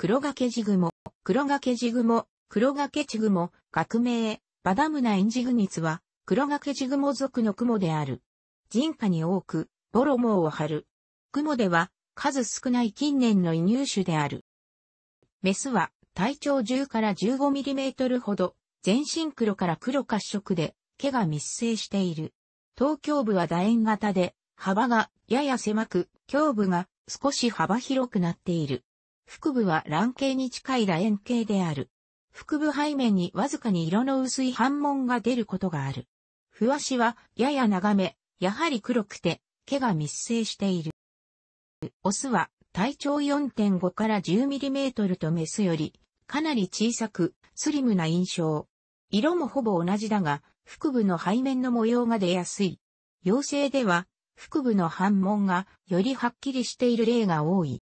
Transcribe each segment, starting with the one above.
黒掛地雲、黒掛地雲、黒掛地雲、学名、バダムナエンジグニツは、黒掛地雲属の雲である。人家に多く、ボロモを張る。雲では、数少ない近年の移入種である。メスは、体長10から15ミリメートルほど、全身黒から黒褐色で、毛が密生している。東京部は楕円型で、幅がやや狭く、胸部が少し幅広くなっている。腹部は卵形に近い楕円形である。腹部背面にわずかに色の薄い斑紋が出ることがある。ふわしはやや長め、やはり黒くて、毛が密生している。オスは体長4.5から 10mm とメスよりかなり小さくスリムな印象。色もほぼ同じだが腹部の背面の模様が出やすい。妖精では腹部の反紋がよりはっきりしている例が多い。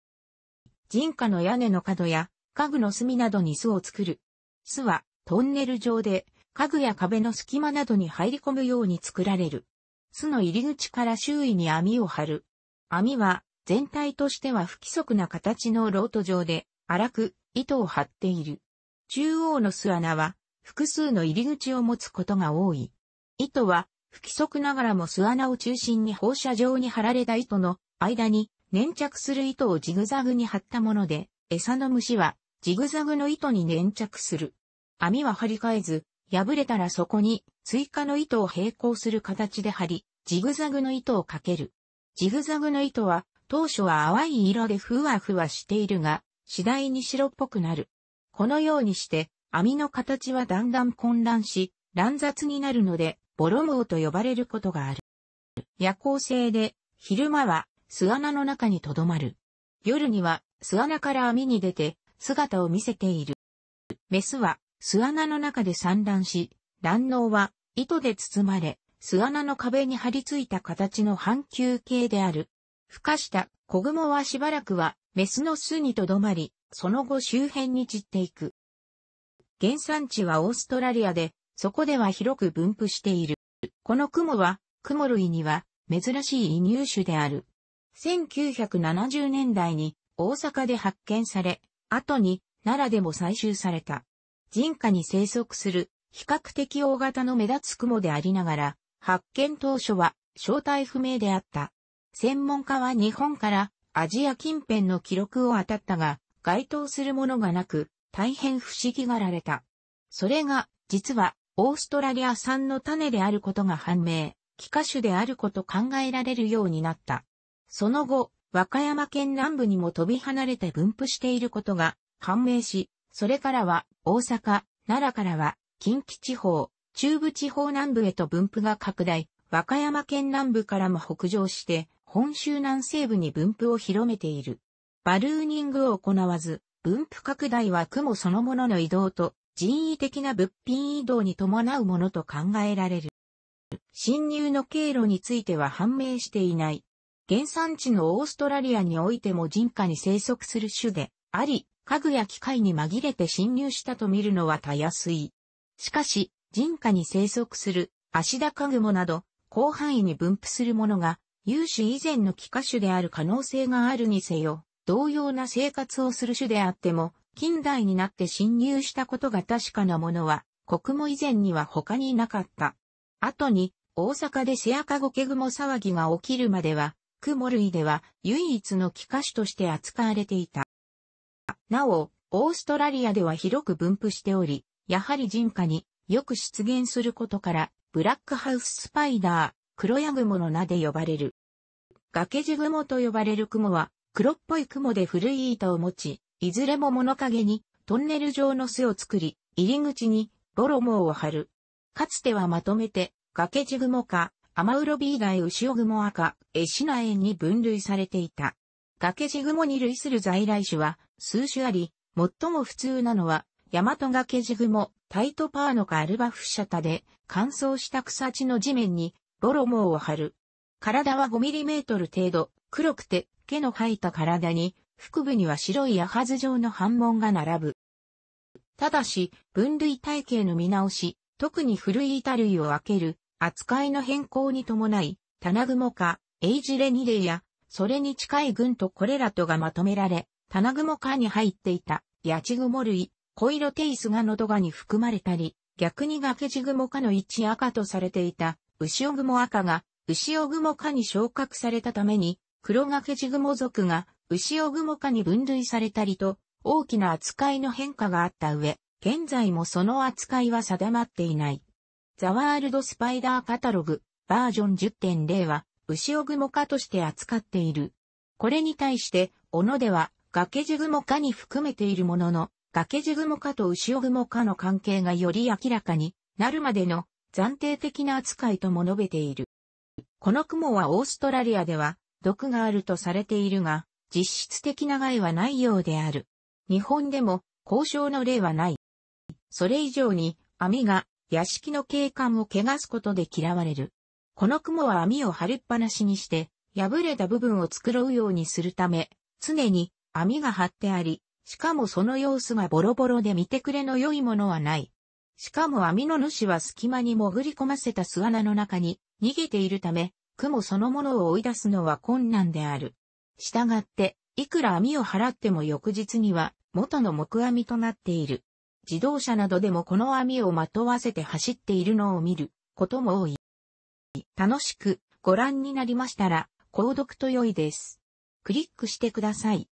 人家の屋根の角や家具の隅などに巣を作る。巣はトンネル状で家具や壁の隙間などに入り込むように作られる。巣の入り口から周囲に網を張る。網は全体としては不規則な形のロート状で荒く糸を張っている。中央の巣穴は複数の入り口を持つことが多い。糸は不規則ながらも巣穴を中心に放射状に張られた糸の間に粘着する糸をジグザグに張ったもので、餌の虫はジグザグの糸に粘着する。網は張り替えず、破れたらそこに追加の糸を平行する形で張り、ジグザグの糸をかける。ジグザグの糸は当初は淡い色でふわふわしているが、次第に白っぽくなる。このようにして網の形はだんだん混乱し、乱雑になるので、ボロムオと呼ばれることがある。夜行性で、昼間は巣穴の中に留まる。夜には巣穴から網に出て姿を見せている。メスは巣穴の中で産卵し、卵脳は糸で包まれ、巣穴の壁に張り付いた形の半球形である。孵化した子雲はしばらくはメスの巣に留まり、その後周辺に散っていく。原産地はオーストラリアで、そこでは広く分布している。この雲は、雲類には珍しい異入種である。1970年代に大阪で発見され、後に奈良でも採集された。人家に生息する比較的大型の目立つ雲でありながら、発見当初は正体不明であった。専門家は日本からアジア近辺の記録を当たったが、該当するものがなく、大変不思議がられた。それが、実は、オーストラリア産の種であることが判明、気化種であること考えられるようになった。その後、和歌山県南部にも飛び離れて分布していることが判明し、それからは大阪、奈良からは近畿地方、中部地方南部へと分布が拡大、和歌山県南部からも北上して、本州南西部に分布を広めている。バルーニングを行わず、分布拡大は雲そのものの移動と人為的な物品移動に伴うものと考えられる。侵入の経路については判明していない。原産地のオーストラリアにおいても人家に生息する種であり、家具や機械に紛れて侵入したと見るのはたやすい。しかし、人家に生息するアシダカグモなど、広範囲に分布するものが、有種以前の幾何種である可能性があるにせよ、同様な生活をする種であっても、近代になって侵入したことが確かなものは、国も以前には他になかった。後に、大阪でセアカゴケグモ騒ぎが起きるまでは、クモ類では唯一の機械種として扱われていた。なお、オーストラリアでは広く分布しており、やはり人家によく出現することから、ブラックハウススパイダー、黒ヤグモの名で呼ばれる。崖地雲と呼ばれる雲は、黒っぽい雲で古い板を持ち、いずれも物陰にトンネル状の巣を作り、入り口にボロモを張る。かつてはまとめて、崖地雲か、アマウロビーダイウシオグモエシナエに分類されていた。崖地雲に類する在来種は数種あり、最も普通なのは、ヤマト崖地ジグモ、タイトパーノカアルバフシャタで、乾燥した草地の地面に、ボロモーを張る。体は 5mm 程度、黒くて、毛の生えた体に、腹部には白いアハズ状の反紋が並ぶ。ただし、分類体系の見直し、特に古い板類を分ける扱いの変更に伴い、棚雲か、エイジレニレイや、それに近い群とこれらとがまとめられ、棚雲かに入っていた、ヤチグモ類、コイロテイスがノドガに含まれたり、逆にガジグ雲かの一赤とされていた、ウシオグモ赤が、ウシオグモかに昇格されたために、黒ジグモ族が、ウシオグモかに分類されたりと、大きな扱いの変化があった上、現在もその扱いは定まっていない。ザワールドスパイダーカタログバージョン10.0は牛尾雲科として扱っている。これに対して、小野では崖地雲科に含めているものの、崖地雲科と牛尾雲科の関係がより明らかになるまでの暫定的な扱いとも述べている。この雲はオーストラリアでは毒があるとされているが、実質的な害はないようである。日本でも交渉の例はない。それ以上に網が屋敷の景観を汚すことで嫌われる。この雲は網を張りっぱなしにして、破れた部分を繕うようにするため、常に網が張ってあり、しかもその様子がボロボロで見てくれの良いものはない。しかも網の主は隙間に潜り込ませた巣穴の中に逃げているため、雲そのものを追い出すのは困難である。したがって、いくら網を払っても翌日には元の木網となっている。自動車などでもこの網をまとわせて走っているのを見ることも多い。楽しくご覧になりましたら、購読と良いです。クリックしてください。